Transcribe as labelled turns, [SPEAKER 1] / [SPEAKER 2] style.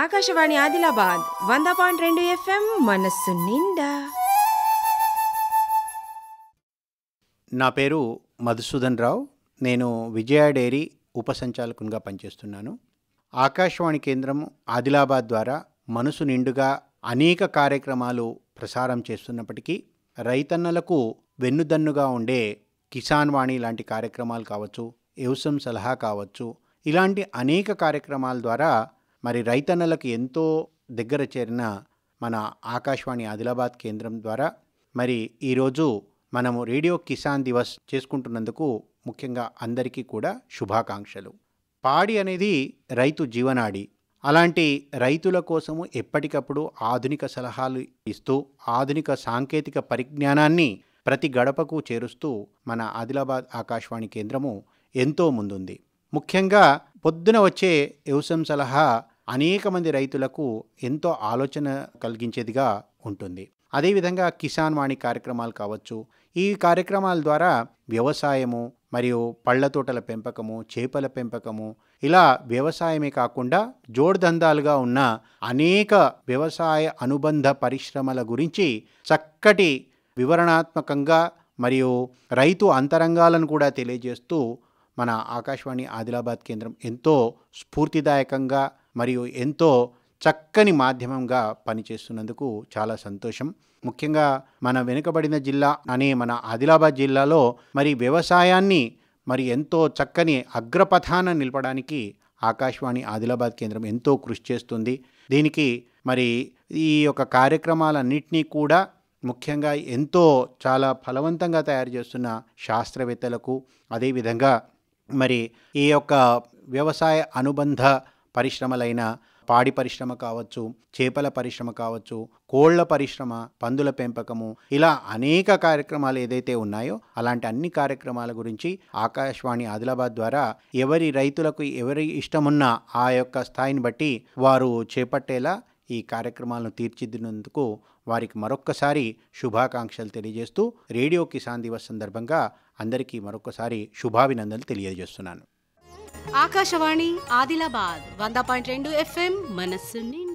[SPEAKER 1] ఆకాశవాణి ఆదిలాబాద్ వంద పాయింట్ రెండు ఎఫ్ఎం మనస్సు నిండా నా పేరు మధుసూదన్ రావు నేను విజయ డైరీ ఉపసంచాలకునిగా పనిచేస్తున్నాను ఆకాశవాణి కేంద్రం ఆదిలాబాద్ ద్వారా మనసు నిండుగా అనేక కార్యక్రమాలు ప్రసారం చేస్తున్నప్పటికీ రైతన్నలకు వెన్నుదన్నుగా ఉండే కిసాన్ వాణి లాంటి కార్యక్రమాలు కావచ్చు వ్యవసాయం సలహా కావచ్చు ఇలాంటి అనేక కార్యక్రమాల ద్వారా మరి రైతన్నలకు ఎంతో దగ్గర చేరిన మన ఆకాశవాణి ఆదిలాబాద్ కేంద్రం ద్వారా మరి ఈరోజు మనము రేడియో కిసాన్ దివస్ చేసుకుంటున్నందుకు ముఖ్యంగా అందరికీ కూడా శుభాకాంక్షలు పాడి అనేది రైతు జీవనాడి అలాంటి రైతుల కోసము ఎప్పటికప్పుడు ఆధునిక సలహాలు ఇస్తూ ఆధునిక సాంకేతిక పరిజ్ఞానాన్ని ప్రతి గడపకు చేరుస్తూ మన ఆదిలాబాద్ ఆకాశవాణి కేంద్రము ఎంతో ముందుంది ముఖ్యంగా పొద్దున వచ్చే వ్యవసాయం సలహా అనేక మంది రైతులకు ఎంతో ఆలోచన కలిగించేదిగా ఉంటుంది అదేవిధంగా కిసాన్ వాణి కార్యక్రమాలు కావచ్చు ఈ కార్యక్రమాల ద్వారా వ్యవసాయము మరియు పళ్ళ తోటల పెంపకము చేపల పెంపకము ఇలా వ్యవసాయమే కాకుండా జోడ్దందాలుగా ఉన్న అనేక వ్యవసాయ అనుబంధ పరిశ్రమల గురించి చక్కటి వివరణాత్మకంగా మరియు రైతు అంతరంగాలను కూడా తెలియజేస్తూ మన ఆకాశవాణి ఆదిలాబాద్ కేంద్రం ఎంతో స్ఫూర్తిదాయకంగా మరియు ఎంతో చక్కని మాధ్యమంగా పనిచేస్తున్నందుకు చాలా సంతోషం ముఖ్యంగా మన వెనుకబడిన జిల్లా అనే మన ఆదిలాబాద్ జిల్లాలో మరి వ్యవసాయాన్ని మరి ఎంతో చక్కని అగ్రపథాన నిలపడానికి ఆకాశవాణి ఆదిలాబాద్ కేంద్రం ఎంతో కృషి చేస్తుంది దీనికి మరి ఈ యొక్క కార్యక్రమాలన్నింటినీ కూడా ముఖ్యంగా ఎంతో చాలా ఫలవంతంగా తయారు చేస్తున్న శాస్త్రవేత్తలకు అదేవిధంగా మరి ఈ యొక్క వ్యవసాయ అనుబంధ పరిశ్రమలైన పాడి పరిశ్రమ కావచ్చు చేపల పరిశ్రమ కావచ్చు కోళ్ల పరిశ్రమ పందుల పెంపకము ఇలా అనేక కార్యక్రమాలు ఏదైతే ఉన్నాయో అలాంటి అన్ని కార్యక్రమాల గురించి ఆకాశవాణి ఆదిలాబాద్ ద్వారా ఎవరి రైతులకు ఎవరి ఇష్టమున్న ఆ యొక్క స్థాయిని బట్టి వారు చేపట్టేలా ఈ కార్యక్రమాలను తీర్చిదిద్దినందుకు వారికి మరొక్కసారి శుభాకాంక్షలు తెలియజేస్తూ రేడియో కిసాన్ దివస్ సందర్భంగా అందరికీ మరొకసారి శుభాభినందనలు తెలియజేస్తున్నాను ఆకాశవాణి ఆదిలాబాద్ వంద పాయింట్ రెండు ఎఫ్ఎం మనస్సు